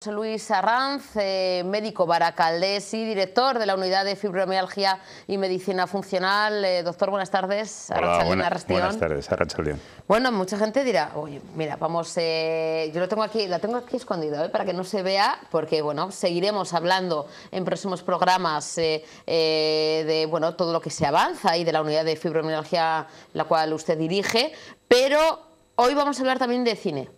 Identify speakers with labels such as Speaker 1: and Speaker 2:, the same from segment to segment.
Speaker 1: José Luis Arranz, eh, médico baracaldés y director de la Unidad de Fibromialgia y Medicina Funcional. Eh, doctor, buenas tardes. buenas tardes, Bueno, mucha gente dirá, oye, mira, vamos, eh, yo lo tengo aquí, la tengo aquí escondida para que no se vea, porque bueno, seguiremos hablando en próximos programas de bueno todo lo que se avanza y de la Unidad de Fibromialgia, la cual usted dirige, pero hoy vamos a hablar también de cine.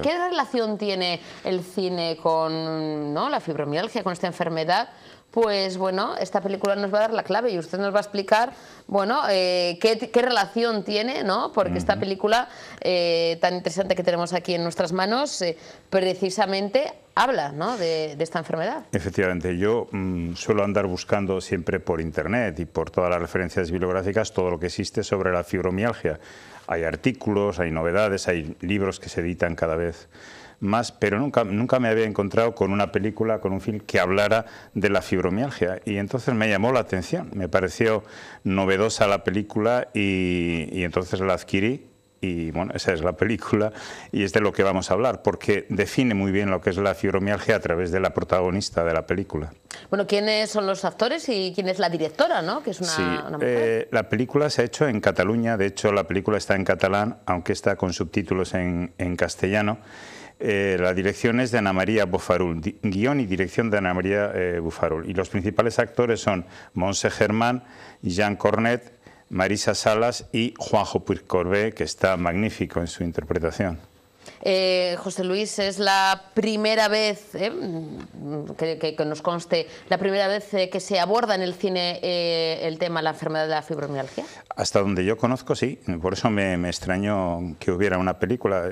Speaker 1: ¿qué, relación tiene el cine con la fibromialgia, con esta enfermedad? pues bueno, esta película nos va a dar la clave y usted nos va a explicar, bueno, eh, qué, relación tiene, ¿no? Porque esta película eh, tan interesante que tenemos aquí en nuestras manos, eh, precisamente habla ¿no? de, esta enfermedad.
Speaker 2: Efectivamente, yo mm, suelo andar buscando siempre por internet y por todas las referencias bibliográficas todo lo que existe sobre la fibromialgia. Hay artículos, hay novedades, hay libros que se editan cada vez más, pero nunca, nunca me había encontrado con una película, con un film que hablara de la fibromialgia. Y entonces me llamó la atención, me pareció novedosa la película y, entonces la adquirí y bueno, esa es la película y es de lo que vamos a hablar, porque define muy bien lo que es la fibromialgia a través de la protagonista de la película.
Speaker 1: Bueno, ¿quiénes son los actores y quién es la directora, no? Que es una, sí,
Speaker 2: eh, la película se ha hecho en Cataluña, de hecho la película está en catalán, aunque está con subtítulos en, en castellano. Eh, la dirección es de Ana María Bufarul, guión y dirección de Ana María eh, Y los principales actores son Monse Germán, Jean Cornet, Marisa Salas y Juanjo Puigcorbé, que está magnífico en su interpretación.
Speaker 1: Eh, José Luis, es la primera vez, eh, que, nos conste, la primera vez que se aborda en el cine el tema, de la enfermedad de la fibromialgia.
Speaker 2: Hasta donde yo conozco, sí. Por eso me, me extrañó que hubiera una película.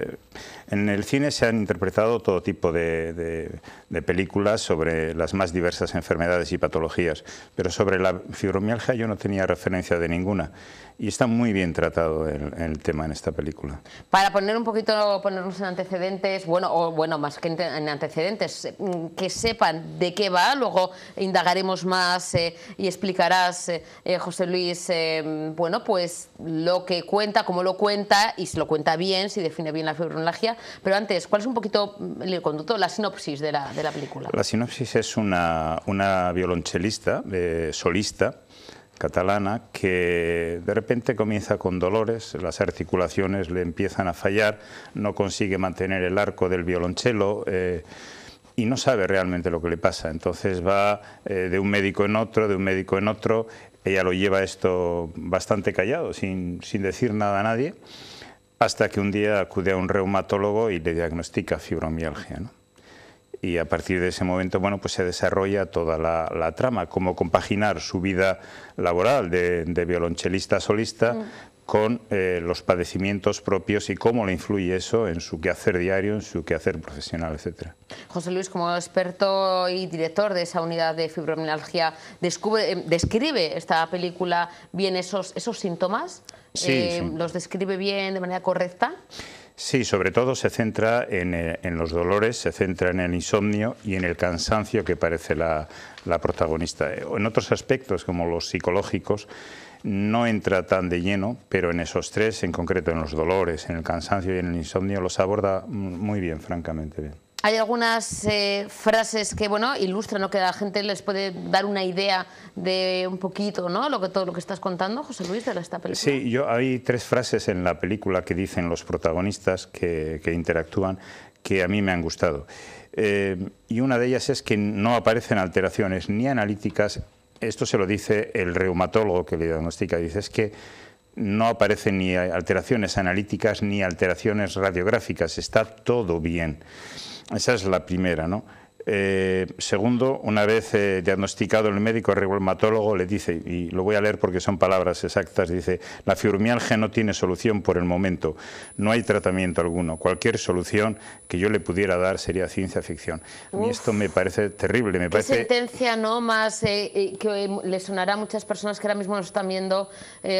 Speaker 2: En el cine se han interpretado todo tipo de, películas sobre las más diversas enfermedades y patologías, pero sobre la fibromialgia yo no tenía referencia de ninguna y está muy bien tratado el, tema en esta película.
Speaker 1: Para poner un poquito, ponernos en antecedentes, bueno, o bueno, más que en antecedentes, mm, que sepan de qué va, luego indagaremos más eh, y explicarás, eh, eh, José Luis, bueno, pues lo que cuenta, cómo lo cuenta y si lo cuenta bien, si define bien la fibromialgia pero antes, ¿cuál es un poquito mm, el conducto, la sinopsis de la, de la película?
Speaker 2: La sinopsis es una, una violonchelista, solista, catalana que de repente comienza con dolores, las articulaciones le empiezan a fallar, no consigue mantener el arco del violonchelo. Eh, y no sabe realmente lo que le pasa. Entonces va eh, de un médico en otro, de un médico en otro. Ella lo lleva esto bastante callado, sin, sin decir nada a nadie hasta que un día acude a un reumatólogo y le diagnostica fibromialgia. Y a partir de ese momento bueno, pues se desarrolla toda la, trama, cómo compaginar su vida laboral de violonchelista solista mm con eh, los padecimientos propios y cómo le influye eso en su quehacer diario, en su quehacer profesional, etc.
Speaker 1: José Luis, como experto y director de esa unidad de fibromialgia, descubre, eh, ¿describe esta película bien esos, síntomas? Eh, sí, ¿Los describe bien de manera correcta?
Speaker 2: Sí, sobre todo se centra en, los dolores, se centra en el insomnio y en el cansancio que parece la, la protagonista. En otros aspectos, como los psicológicos, no entra tan de lleno, pero en esos tres, en concreto en los dolores, en el cansancio y en el insomnio, los aborda muy bien, francamente bien.
Speaker 1: Hay algunas eh, frases que bueno ilustran, ¿no? que la gente les puede dar una idea de un poquito, ¿no? Lo que todo lo que estás contando, José Luis, de esta película.
Speaker 2: Sí, yo hay tres frases en la película que dicen los protagonistas que, interactúan que a mí me han gustado. Eh, y una de ellas es que no aparecen alteraciones ni analíticas esto se lo dice el reumatólogo que le diagnostica, dice es que no aparecen ni alteraciones analíticas ni alteraciones radiográficas, está todo bien. Esa es la primera, ¿no? Eh, segundo, una vez eh, diagnosticado el médico reumatólogo le dice, y lo voy a leer porque son palabras exactas, dice, la fibromialgia no tiene solución por el momento, no hay tratamiento alguno, cualquier solución que yo le pudiera dar sería ciencia ficción. A esto me parece terrible, me ¿qué parece...
Speaker 1: sentencia no más eh, que le sonará a muchas personas que ahora mismo nos están viendo,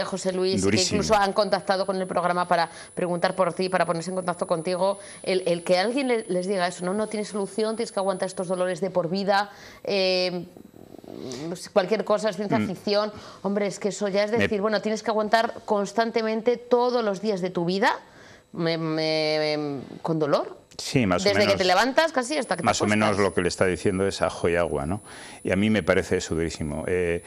Speaker 1: José Luis, que incluso han contactado con el programa para preguntar por ti, para ponerse en contacto contigo, el, el que alguien les diga eso, no, no tiene solución, tienes que aguantar esto dolores de por vida, eh, pues, cualquier cosa, es ciencia mm. ficción. Hombre, es que eso ya es decir, bueno, tienes que aguantar constantemente todos los días de tu vida me, con dolor.
Speaker 2: Sí, más o menos, que te
Speaker 1: levantas casi hasta que te Más o
Speaker 2: menos lo que le está diciendo es ajo y agua, ¿no? Y a mí me parece eso durísimo. Eh,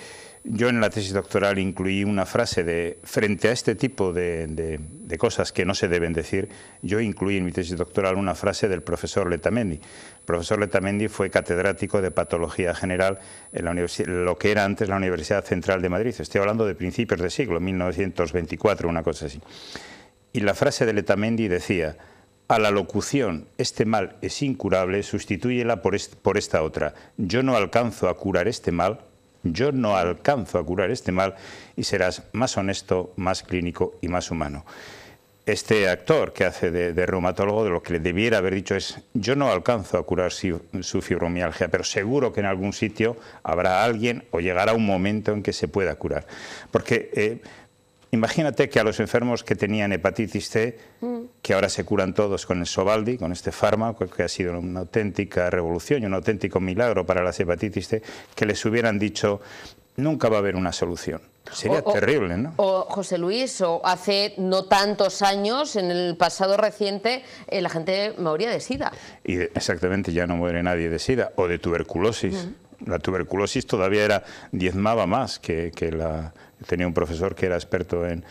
Speaker 2: yo en la tesis doctoral incluí una frase de, frente a este tipo de, cosas que no se deben decir, yo incluí en mi tesis doctoral una frase del profesor Letamendi. El profesor Letamendi fue catedrático de patología general en la lo que era antes la Universidad Central de Madrid. Estoy hablando de principios de siglo, 1924, una cosa así y la frase de Letamendi decía, a la locución este mal es incurable, sustitúyela por, esta otra, yo no alcanzo a curar este mal, yo no alcanzo a curar este mal y serás más honesto, más clínico y más humano. Este actor que hace de, reumatólogo de lo que le debiera haber dicho es yo no alcanzo a curar su, fibromialgia, pero seguro que en algún sitio habrá alguien o llegará un momento en que se pueda curar. Porque eh, Imagínate que a los enfermos que tenían hepatitis C, mm. que ahora se curan todos con el Sobaldi, con este fármaco, que ha sido una auténtica revolución y un auténtico milagro para las hepatitis C, que les hubieran dicho, nunca va a haber una solución. Sería terrible, ¿no?
Speaker 1: O José Luis, o hace no tantos años, en el pasado reciente, eh, la gente moría de sida.
Speaker 2: Y exactamente, ya no muere nadie de sida, o de tuberculosis. La tuberculosis todavía era diezmaba más que la tenía un profesor que era experto en,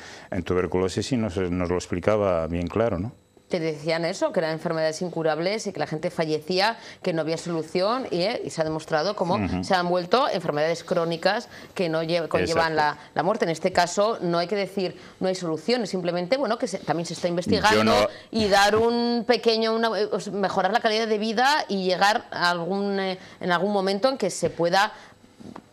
Speaker 2: tuberculosis y nos, nos, lo explicaba bien claro, ¿no?
Speaker 1: Te decían eso, que eran enfermedades incurables y que la gente fallecía, que no había solución y, eh, se ha demostrado cómo se han vuelto enfermedades crónicas que no conllevan la, muerte. En este caso no hay que decir no hay solución, es simplemente bueno que también se está investigando y dar un pequeño, mejorar la calidad de vida y llegar a algún, eh, en algún momento en que se pueda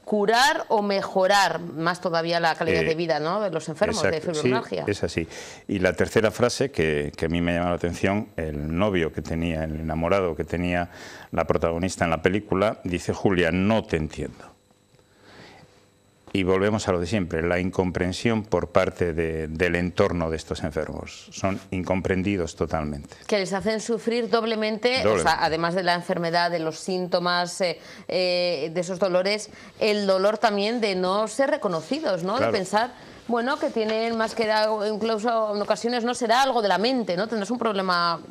Speaker 1: curar o mejorar más todavía la calidad de eh, vida ¿no? de los enfermos de fibromialgia.
Speaker 2: es así. Y la tercera frase que, que, a mí me llama la atención, el novio que tenía, el enamorado que tenía la protagonista en la película, dice Julia, no te entiendo y volvemos a lo de siempre, la incomprensión por parte del entorno de estos enfermos. Son incomprendidos totalmente.
Speaker 1: Que les hacen sufrir doblemente, además de la enfermedad, de los síntomas, eh, eh, de esos dolores, el dolor también de no ser reconocidos, ¿no? De pensar bueno, que tienen más que incluso en ocasiones no será algo de la mente, ¿no? Tendrás un problema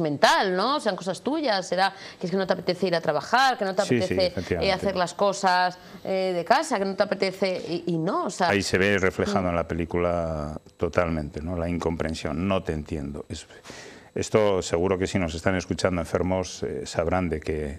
Speaker 1: mental ¿no? Sean cosas tuyas, será que es que no te apetece ir a trabajar, que no te apetece eh, hacer las cosas eh, de casa, que no te apetece y, no. O sea, Ahí
Speaker 2: se ve reflejado mm. en la película totalmente, ¿no? La incomprensión, no te entiendo. esto seguro que si nos están escuchando enfermos eh, sabrán de qué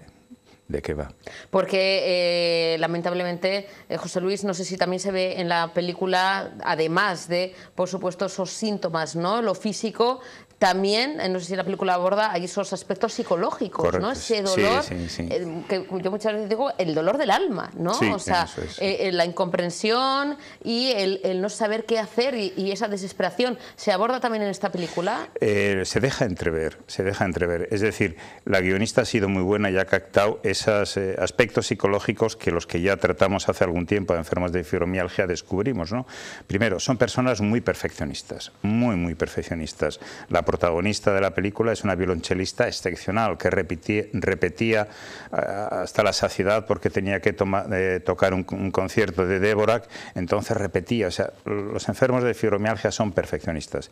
Speaker 2: de qué va.
Speaker 1: Porque lamentablemente, José Luis, no sé si también se ve en la película, además de, por supuesto, esos síntomas, ¿no? Lo físico, también, eh, no sé si la película aborda esos aspectos psicológicos, ¿no? Ese dolor, eh, que yo muchas veces digo, el dolor del alma, ¿no? o sea, eh, la incomprensión y el, no saber qué hacer y, esa desesperación, ¿se aborda también en esta película?
Speaker 2: se deja entrever, se deja entrever. Es decir, la guionista ha sido muy buena y ha captado esos aspectos psicológicos que los que ya tratamos hace algún tiempo de enfermos de fibromialgia descubrimos, ¿no? Primero, son personas muy perfeccionistas, muy, muy perfeccionistas protagonista de la película es una violonchelista excepcional que repetía, repetía eh, hasta la saciedad porque tenía que eh, tocar un, concierto de Dvorak, entonces repetía. O sea, los enfermos de fibromialgia son perfeccionistas.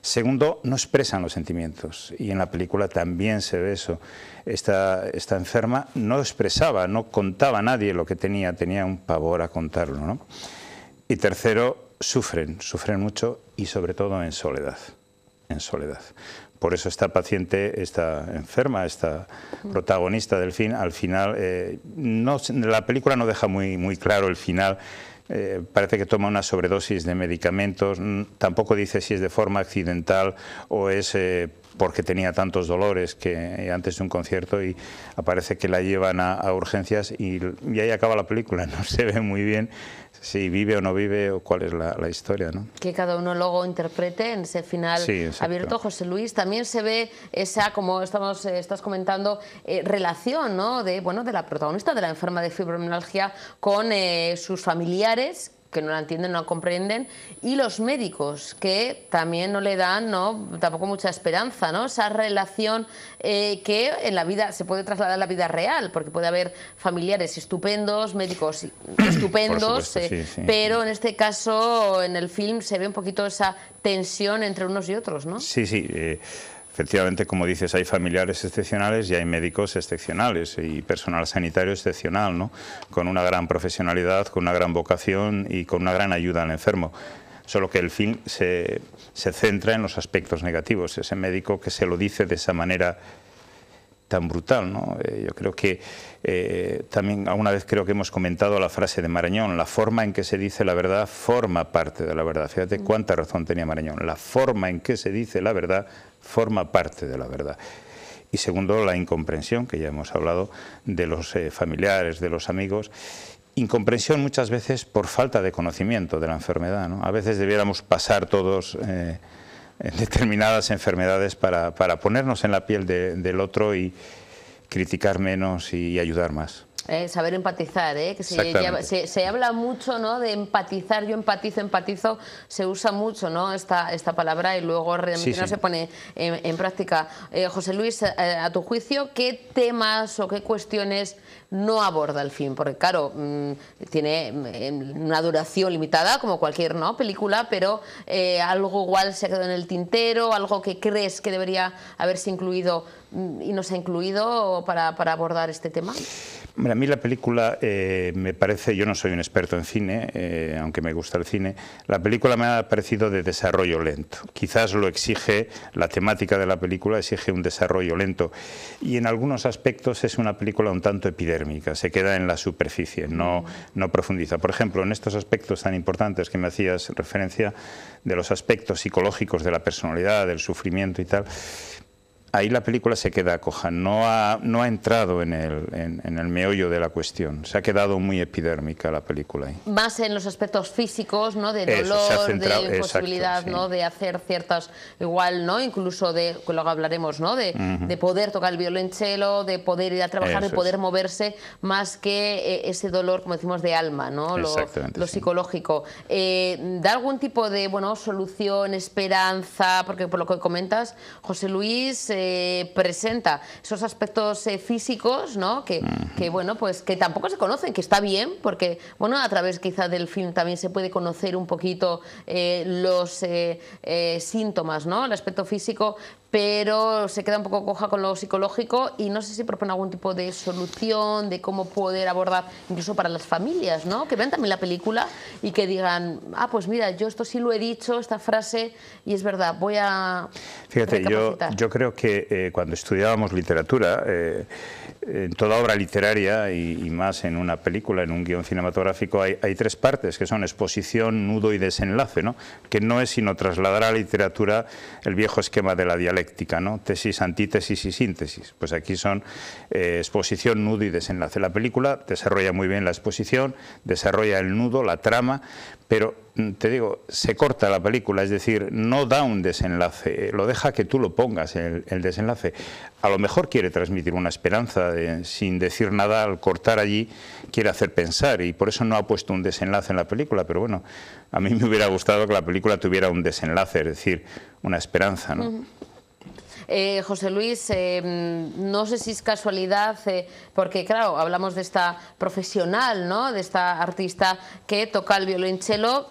Speaker 2: Segundo, no expresan los sentimientos y en la película también se ve eso. Esta, esta enferma no expresaba, no contaba a nadie lo que tenía, tenía un pavor a contarlo. ¿no? Y tercero, sufren, sufren mucho y sobre todo en soledad en soledad. Por eso esta paciente, esta enferma, esta protagonista del fin, al final, eh, no, la película no deja muy, muy claro el final, eh, parece que toma una sobredosis de medicamentos, tampoco dice si es de forma accidental o es eh, porque tenía tantos dolores que antes de un concierto y aparece que la llevan a, urgencias y ahí acaba la película, no se ve muy bien si vive o no vive o cuál es la, historia.
Speaker 1: Que cada uno luego interprete en ese final abierto. José Luis, también se ve esa, como estamos, eh, estás comentando, eh, relación ¿no? de, bueno, de la protagonista, de la enferma de fibromialgia, con eh, sus familiares que no la entienden, no la comprenden, y los médicos, que también no le dan ¿no? tampoco mucha esperanza, ¿no? Esa relación eh, que en la vida se puede trasladar a la vida real, porque puede haber familiares estupendos, médicos estupendos, eh, pero en este caso, en el film se ve un poquito esa tensión entre unos y otros, ¿no?
Speaker 2: Sí, sí. Eh, Efectivamente, como dices, hay familiares excepcionales y hay médicos excepcionales y personal sanitario excepcional, ¿no? con una gran profesionalidad, con una gran vocación y con una gran ayuda al enfermo solo que el fin se, se, centra en los aspectos negativos, ese médico que se lo dice de esa manera tan brutal. ¿no? Eh, yo creo que eh, también alguna vez creo que hemos comentado la frase de Marañón, la forma en que se dice la verdad forma parte de la verdad. Fíjate mm. cuánta razón tenía Marañón, la forma en que se dice la verdad forma parte de la verdad. Y segundo, la incomprensión, que ya hemos hablado de los eh, familiares, de los amigos. Incomprensión muchas veces por falta de conocimiento de la enfermedad. ¿no? A veces debiéramos pasar todos eh, determinadas enfermedades para, para, ponernos en la piel del otro y criticar menos y ayudar más.
Speaker 1: Eh, saber empatizar, eh, se, habla mucho de empatizar, yo empatizo, empatizo, se usa mucho ¿no? esta, esta palabra y luego realmente no se pone en, práctica. Eh, José Luis, a tu juicio, ¿qué temas o qué cuestiones no aborda el fin? Porque claro, mm, tiene mm, una duración limitada, como cualquier película, pero algo igual se ha quedado en el tintero, algo que crees que debería haberse incluido mm, y no se ha incluido para abordar este tema
Speaker 2: a mí la película eh, me parece, yo no soy un experto en cine, eh, aunque me gusta el cine, la película me ha parecido de desarrollo lento. Quizás lo exige, la temática de la película exige un desarrollo lento y en algunos aspectos es una película un tanto epidérmica, se queda en la superficie, no, no profundiza. Por ejemplo, en estos aspectos tan importantes que me hacías referencia, de los aspectos psicológicos de la personalidad, del sufrimiento y tal, ahí la película se queda coja, no ha, no ha entrado en el, en, el, meollo de la cuestión, se ha quedado muy epidérmica la película. Ahí.
Speaker 1: Más en los aspectos físicos, ¿no? de dolor, de imposibilidad ¿no? de hacer ciertas, igual, ¿no? incluso de, luego hablaremos, ¿no? de, de poder tocar el violonchelo, de poder ir a trabajar, de poder moverse, más que eh, ese dolor, como decimos, de alma, ¿no? lo, lo psicológico. Eh, ¿Da algún tipo de bueno, solución, esperanza? Porque por lo que comentas, José Luis... Eh, eh, presenta esos aspectos eh, físicos, ¿no? Que, bueno, pues que tampoco se conocen, que está bien, porque bueno, a través quizá del film también se puede conocer un poquito eh, los síntomas, ¿no? El aspecto físico, pero se queda un poco coja con lo psicológico y no sé si propone algún tipo de solución de cómo poder abordar, incluso para las familias, ¿no? Que vean también la película y que digan, ah, pues mira, yo esto sí lo he dicho, esta frase, y es verdad, voy a...
Speaker 2: Fíjate, yo, yo creo que eh, cuando estudiábamos literatura, eh, en toda obra literaria y, más en una película, en un guión cinematográfico, hay, tres partes que son exposición, nudo y desenlace, ¿no? que no es sino trasladar a la literatura el viejo esquema de la dialéctica, ¿no? tesis, antítesis y síntesis. Pues aquí son eh, exposición, nudo y desenlace. La película desarrolla muy bien la exposición, desarrolla el nudo, la trama, pero mm, te digo, se corta la película, es decir, no da un desenlace, eh, lo deja que tú lo pongas el, el desenlace. A lo mejor quiere transmitir una esperanza, sin decir nada, al cortar allí, quiere hacer pensar y por eso no ha puesto un desenlace en la película, pero bueno, a mí me hubiera gustado que la película tuviera un desenlace, es decir, una esperanza. ¿no?
Speaker 1: Eh, José Luis, eh, no sé si es casualidad, eh, porque claro, hablamos de esta profesional, ¿no? de esta artista que toca el violonchelo.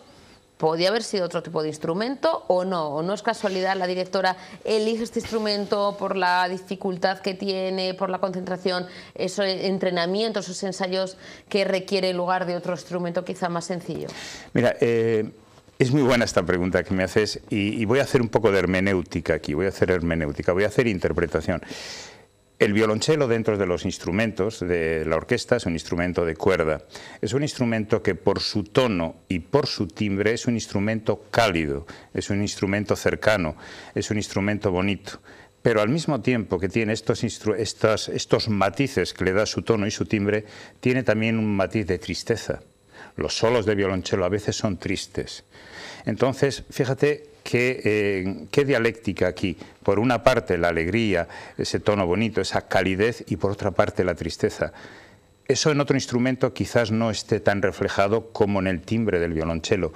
Speaker 1: ¿Podía haber sido otro tipo de instrumento o no? ¿O no es casualidad la directora elige este instrumento por la dificultad que tiene, por la concentración, esos entrenamientos, esos ensayos que requiere en lugar de otro instrumento quizá más sencillo?
Speaker 2: Mira, es muy buena esta pregunta que me haces y, voy a hacer un poco de hermenéutica aquí, voy a hacer hermenéutica, voy a hacer interpretación. El violonchelo dentro de los instrumentos de la orquesta es un instrumento de cuerda. Es un instrumento que por su tono y por su timbre es un instrumento cálido, es un instrumento cercano, es un instrumento bonito pero al mismo tiempo que tiene estos, estos matices que le da su tono y su timbre, tiene también un matiz de tristeza, los solos de violonchelo a veces son tristes. Entonces, fíjate qué, eh, qué dialéctica aquí. Por una parte la alegría, ese tono bonito, esa calidez y por otra parte la tristeza. Eso en otro instrumento quizás no esté tan reflejado como en el timbre del violonchelo.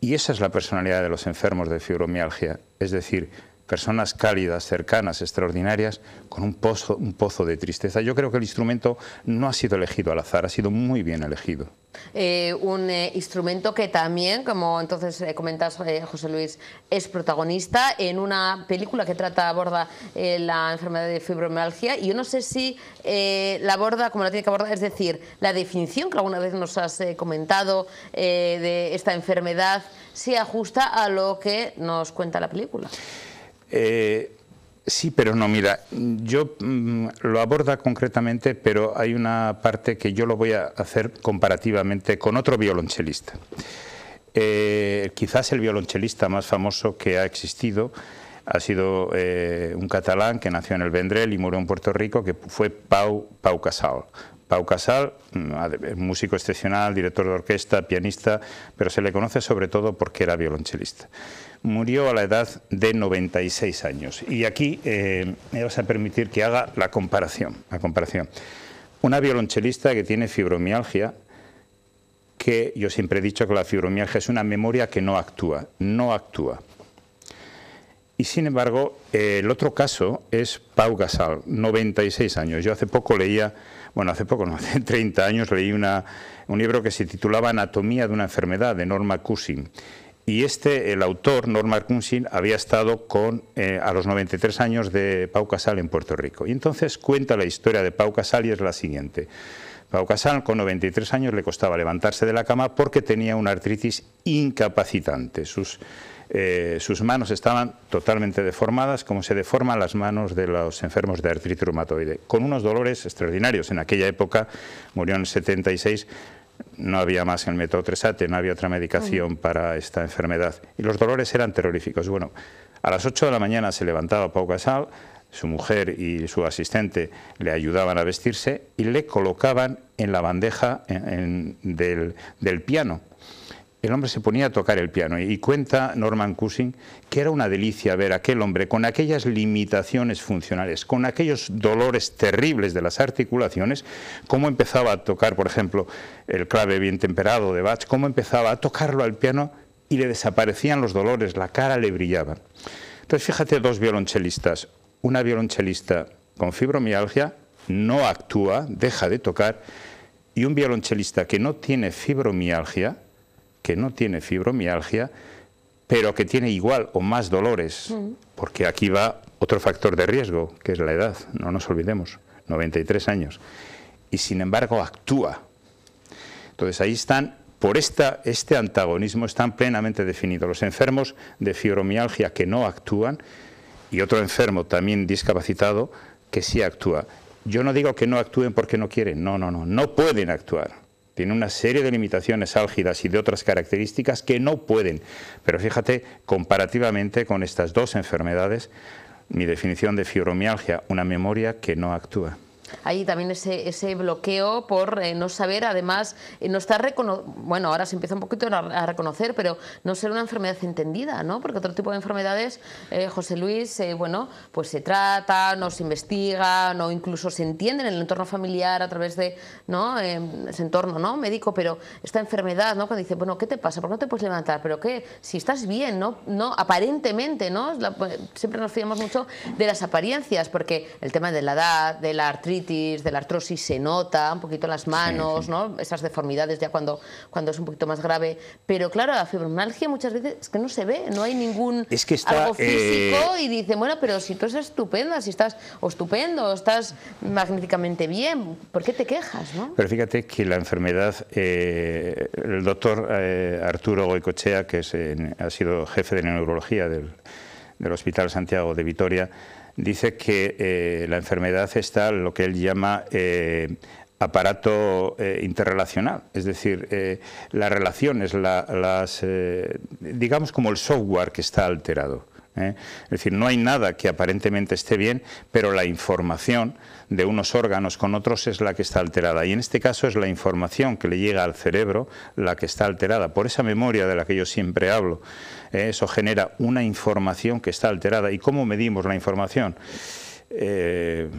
Speaker 2: Y esa es la personalidad de los enfermos de fibromialgia. Es decir, personas cálidas, cercanas, extraordinarias, con un pozo, un pozo de tristeza. Yo creo que el instrumento no ha sido elegido al azar, ha sido muy bien elegido.
Speaker 1: Eh, un eh, instrumento que también, como entonces eh, comentas José Luis, es protagonista en una película que trata, aborda la enfermedad de fibromialgia y yo no sé si la aborda como la tiene que abordar, es decir, la definición que alguna vez nos has comentado de esta enfermedad se ajusta a lo que nos cuenta la película.
Speaker 2: Eh, sí, pero no, mira, yo mm, lo aborda concretamente, pero hay una parte que yo lo voy a hacer comparativamente con otro violonchelista. Eh, quizás el violonchelista más famoso que ha existido ha sido eh, un catalán que nació en el Vendrel y murió en Puerto Rico, que fue Pau, Pau Casal. Pau Casal, mm, músico excepcional, director de orquesta, pianista, pero se le conoce sobre todo porque era violonchelista murió a la edad de 96 años. Y aquí eh, me vas a permitir que haga la comparación, la comparación. Una violonchelista que tiene fibromialgia, que yo siempre he dicho que la fibromialgia es una memoria que no actúa, no actúa. Y sin embargo, eh, el otro caso es Pau Gasal, 96 años. Yo hace poco leía, bueno, hace poco, no, hace 30 años leí una, un libro que se titulaba Anatomía de una enfermedad, de Norma Cushing. Y este, el autor, Norma Arkunsin, había estado con, eh, a los 93 años de Pau Casal en Puerto Rico. Y entonces cuenta la historia de Pau Casal y es la siguiente. Pau Casal, con 93 años, le costaba levantarse de la cama porque tenía una artritis incapacitante. Sus, eh, sus manos estaban totalmente deformadas, como se deforman las manos de los enfermos de artritis reumatoide, con unos dolores extraordinarios. En aquella época, murió en el 76, no había más el metotrexate, no había otra medicación para esta enfermedad. Y los dolores eran terroríficos. Bueno, a las 8 de la mañana se levantaba Pau Casal, su mujer y su asistente le ayudaban a vestirse y le colocaban en la bandeja del piano el hombre se ponía a tocar el piano y cuenta Norman Cushing que era una delicia ver a aquel hombre con aquellas limitaciones funcionales, con aquellos dolores terribles de las articulaciones, cómo empezaba a tocar, por ejemplo, el clave bien temperado de Bach, cómo empezaba a tocarlo al piano y le desaparecían los dolores, la cara le brillaba. Entonces fíjate dos violonchelistas, una violonchelista con fibromialgia no actúa, deja de tocar, y un violonchelista que no tiene fibromialgia, que no tiene fibromialgia, pero que tiene igual o más dolores, mm. porque aquí va otro factor de riesgo, que es la edad, no nos olvidemos, 93 años, y sin embargo actúa. Entonces ahí están, por esta, este antagonismo están plenamente definidos los enfermos de fibromialgia que no actúan y otro enfermo también discapacitado que sí actúa. Yo no digo que no actúen porque no quieren, no, no, no, no pueden actuar. Tiene una serie de limitaciones álgidas y de otras características que no pueden. Pero fíjate, comparativamente con estas dos enfermedades, mi definición de fibromialgia, una memoria que no actúa
Speaker 1: hay también ese, ese bloqueo por eh, no saber, además, eh, no estar reconocido, bueno, ahora se empieza un poquito a, reconocer, pero no ser una enfermedad entendida, ¿no? Porque otro tipo de enfermedades, eh, José Luis, bueno, pues se trata, no se investiga, no incluso se entiende en el entorno familiar a través de, ¿no? ese entorno, ¿no? Médico, pero esta enfermedad, ¿no? Cuando dice, bueno, ¿qué te pasa? ¿Por qué no te puedes levantar? Pero qué? si estás bien, ¿no? no aparentemente, ¿no? Pues, siempre nos fiamos mucho de las apariencias, porque el tema de la edad, de la artritis, de la artrosis se nota un poquito en las manos, ¿no? Esas deformidades ya cuando, cuando es un poquito más grave. Pero claro, la fibromialgia muchas veces es que no se ve, no hay ningún
Speaker 2: es que algo físico
Speaker 1: eh, y dice, bueno, pero si tú estás estupenda, si estás estupendo, estás magníficamente bien, ¿por qué te quejas?
Speaker 2: Pero fíjate que la enfermedad, eh, el doctor eh, Arturo Goicochea, que es, ha sido jefe de neurología del, del Hospital Santiago de Vitoria, dice que eh, la enfermedad está lo que él llama eh, aparato eh, interrelacional, es decir, las relaciones, las, digamos como el software que está alterado. ¿eh? Es decir, no hay nada que aparentemente esté bien, pero la información de unos órganos con otros es la que está alterada. Y en este caso es la información que le llega al cerebro la que está alterada. Por esa memoria de la que yo siempre hablo, ¿eh? eso genera una información que está alterada. ¿Y cómo medimos la información? Eh,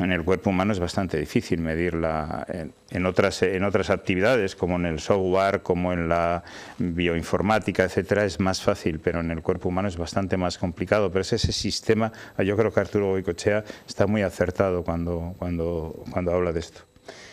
Speaker 2: en el cuerpo humano es bastante difícil medirla en, otras, en otras actividades, como en el software, como en la bioinformática, etcétera, es más fácil, pero en el cuerpo humano es bastante más complicado. Pero es ese sistema, yo creo que Arturo Goicochea está muy acertado cuando, cuando, cuando habla de esto.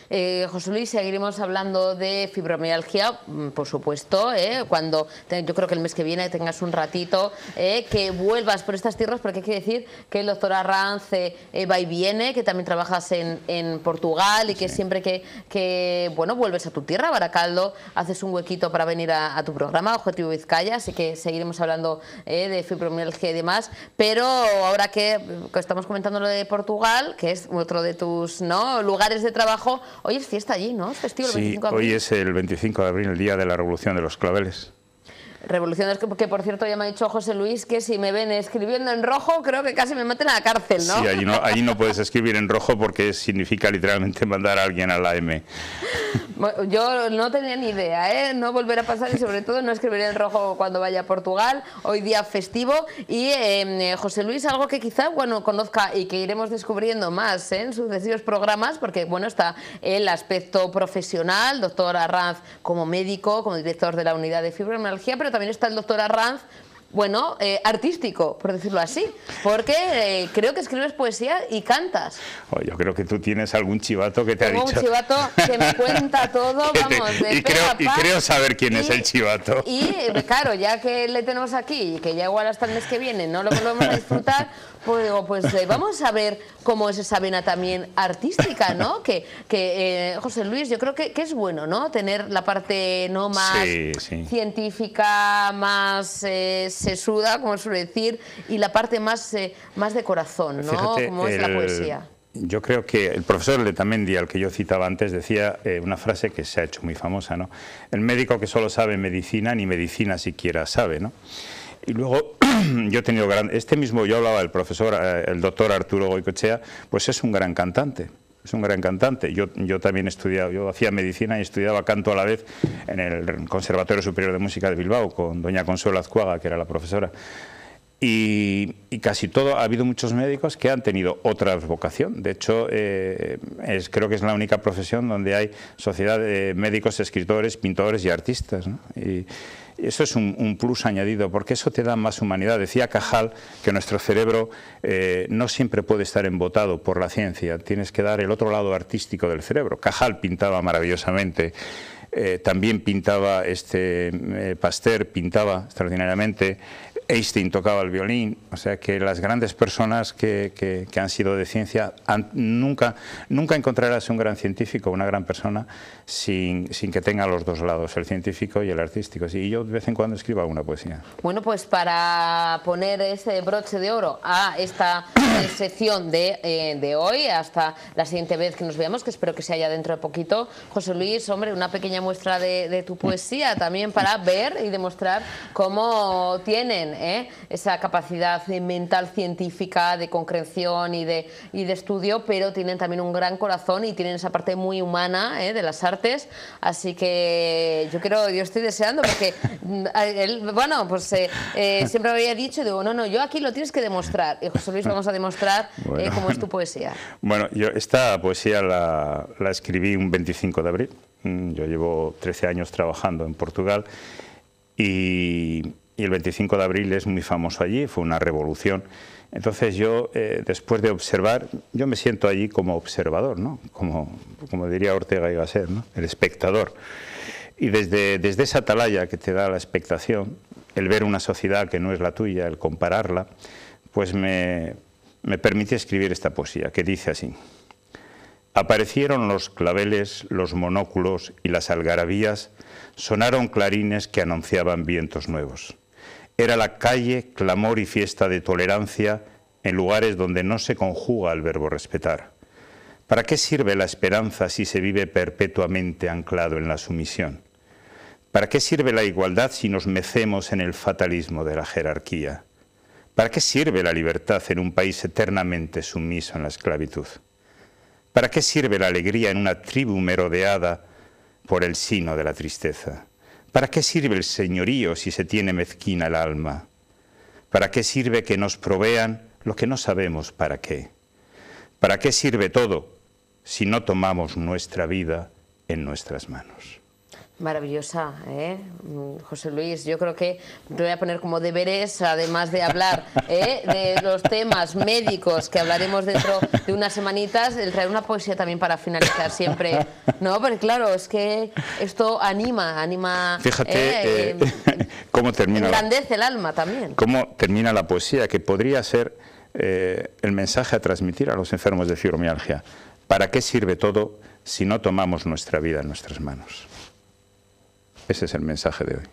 Speaker 1: Eh, José Luis, seguiremos hablando de fibromialgia, mm, por supuesto, eh, cuando yo creo que el mes que viene tengas un ratito, eh, que vuelvas por estas tierras, porque hay que decir que el doctor Arrance eh, va y viene, que también trabajas en, Portugal y que siempre que, bueno vuelves a tu tierra, Baracaldo, haces un huequito para venir a, tu programa, Objetivo Vizcaya, así que seguiremos hablando de fibromialgia y demás, pero ahora que, que estamos comentando lo de Portugal, que es otro de tus ¿no? lugares de trabajo, Hoy es fiesta allí, ¿no? festivo el 25 de abril. Hoy
Speaker 2: es el 25 de abril, el día de la Revolución de los Claveles.
Speaker 1: Revolución es que por cierto ya me ha dicho José Luis que si me ven escribiendo en rojo creo que casi me maten a la cárcel, ¿no? Sí,
Speaker 2: ahí no, no puedes escribir en rojo porque significa literalmente mandar a alguien a la M.
Speaker 1: Yo no tenía ni idea, ¿eh? No volver a pasar y sobre todo no escribiré en rojo cuando vaya a Portugal, hoy día festivo. Y em, eh, José Luis, algo que quizá, bueno, conozca y que iremos descubriendo más ¿eh? en sucesivos programas, porque, bueno, está el aspecto profesional, doctor Arranz como médico, como director de la unidad de fibromialgia, pero también está el doctor Arranz, bueno, eh, artístico, por decirlo así, porque eh, creo que escribes poesía y cantas.
Speaker 2: yo creo que tú tienes algún chivato que te ha dicho. un chivato
Speaker 1: que me cuenta todo, vamos, de y, creo, y creo
Speaker 2: saber quién es el chivato. Y claro,
Speaker 1: ya que le tenemos aquí y que ya igual hasta el mes que viene no lo volvemos a disfrutar, Pues, eh, vamos a ver cómo es esa vena también artística, ¿no? Que, eh, José Luis, yo creo que, es bueno, ¿no? Tener la parte no más científica, más eh, sesuda, como suele decir, y la parte más, más de corazón, ¿no? como es la poesía.
Speaker 2: Yo creo que el profesor Letamendi, al que yo citaba antes, decía una frase que se ha hecho muy famosa, ¿no? El médico que solo sabe medicina, ni medicina siquiera sabe, ¿no? Y luego yo he tenido gran... Este mismo, yo hablaba del profesor, eh, el doctor Arturo Goicochea, pues es un gran cantante es un gran cantante. Yo, yo también estudiado, yo hacía medicina y estudiaba canto a la vez en el Conservatorio Superior de Música de Bilbao con doña Consuelo Azcuaga, que era la profesora. Y, casi todo, ha habido muchos médicos que han tenido otra vocación. De hecho, eh, es, creo que es la única profesión donde hay sociedad de eh, médicos, escritores, pintores y artistas. ¿no? Eso es un, plus añadido porque eso te da más humanidad. Decía Cajal que nuestro cerebro eh, no siempre puede estar embotado por la ciencia, tienes que dar el otro lado artístico del cerebro. Cajal pintaba maravillosamente. Eh, también pintaba este eh, Pasteur, pintaba extraordinariamente, Einstein tocaba el violín, o sea que las grandes personas que, que, han sido de ciencia, nunca, nunca encontrarás un gran científico, una gran persona, sin, sin, que tenga los dos lados, el científico y el artístico. Y yo de vez en cuando escribo alguna poesía.
Speaker 1: Bueno, pues para poner ese broche de oro a esta eh, sección eh, de, hoy, hasta la siguiente vez que nos veamos, que espero que sea ya dentro de poquito, José Luis, hombre, una pequeña muestra de, de tu poesía también para ver y demostrar cómo tienen ¿eh? esa capacidad mental científica de concreción y de, y de estudio, pero tienen también un gran corazón y tienen esa parte muy humana ¿eh? de las artes. Así que yo creo, yo estoy deseando porque mm, él, bueno, pues eh, siempre había dicho, digo, no, no, yo aquí lo tienes que demostrar. Y José Luis, vamos a demostrar cómo es tu poesía.
Speaker 2: Bueno, yo esta poesía la, la escribí un 25 de abril. Mm, yo llevo 13 años trabajando en Portugal y y el 25 de abril es muy famoso allí, fue una revolución. Entonces yo, eh, después de observar, yo me siento allí como observador, ¿no? como, como diría Ortega y Gasset, ¿no? el espectador. Y desde, desde esa atalaya que te da la expectación, el ver una sociedad que no es la tuya, el compararla, pues me, me permite escribir esta poesía, que dice así. Aparecieron los claveles, los monóculos y las algarabías, sonaron clarines que anunciaban vientos nuevos. Era la calle, clamor y fiesta de tolerancia en lugares donde no se conjuga el verbo respetar. ¿Para qué sirve la esperanza si se vive perpetuamente anclado en la sumisión? ¿Para qué sirve la igualdad si nos mecemos en el fatalismo de la jerarquía? ¿Para qué sirve la libertad en un país eternamente sumiso en la esclavitud? ¿Para qué sirve la alegría en una tribu merodeada por el sino de la tristeza? ¿Para qué sirve el señorío si se tiene mezquina el alma? ¿Para qué sirve que nos provean lo que no sabemos para qué? ¿Para qué sirve todo si no tomamos nuestra vida en nuestras manos?
Speaker 1: Maravillosa, ¿eh? mm, José Luis. Yo creo que te voy a poner como deberes, además de hablar ¿eh? de los temas médicos que hablaremos dentro de unas semanitas, el traer una poesía también para finalizar siempre. No, pero claro, es que esto anima, anima. Fíjate ¿eh?
Speaker 2: cómo termina.
Speaker 1: Engrandece el alma también.
Speaker 2: Cómo termina la poesía, que podría ser el mensaje a transmitir a los enfermos de fibromialgia. ¿Para qué sirve todo si no tomamos nuestra vida en nuestras manos? Ese es el mensaje de hoy.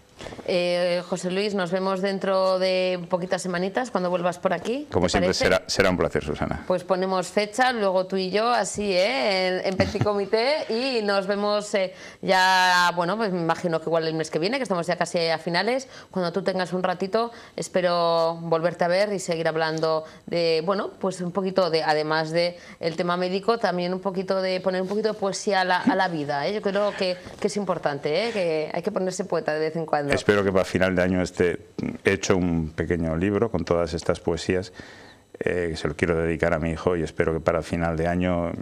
Speaker 1: Eh, José Luis, nos vemos dentro de poquitas semanitas cuando vuelvas por aquí. Como siempre,
Speaker 2: será, un placer, Susana.
Speaker 1: Pues ponemos fecha, luego tú y yo, así, ¿eh? en, Petit Comité, y nos vemos eh, ya, bueno, pues me imagino que igual el mes que viene, que estamos ya casi a finales, cuando tú tengas un ratito, espero volverte a ver y seguir hablando de, bueno, pues un poquito de, además de el tema médico, también un poquito de poner un poquito de poesía a la, vida. Yo creo que, que es importante, que hay que ponerse poeta de vez en cuando.
Speaker 2: Espero que para final de año esté hecho un pequeño libro con todas estas poesías. Eh, que se lo quiero dedicar a mi hijo y espero que para final de año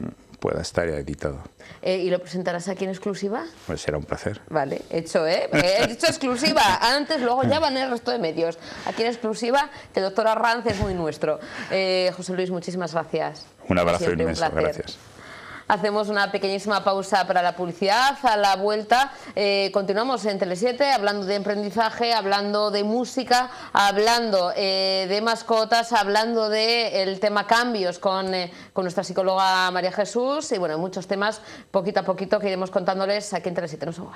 Speaker 2: pueda estar ya editado.
Speaker 1: Eh, ¿Y lo presentarás aquí en exclusiva?
Speaker 2: Pues será un placer.
Speaker 1: Vale, hecho, ¿eh? ¿eh? He dicho exclusiva. Antes, luego ya van el resto de medios. Aquí en exclusiva, que el doctor Arranz es muy nuestro. José Luis, muchísimas gracias. Un abrazo inmenso, gracias. Hacemos una pequeñísima pausa para la publicidad. A la vuelta eh, continuamos en Tele7 hablando de emprendizaje, hablando de música, hablando eh, de mascotas, hablando del tema cambios con, eh, con, nuestra psicóloga María Jesús y bueno, muchos temas poquito a poquito que iremos contándoles aquí en Tele7.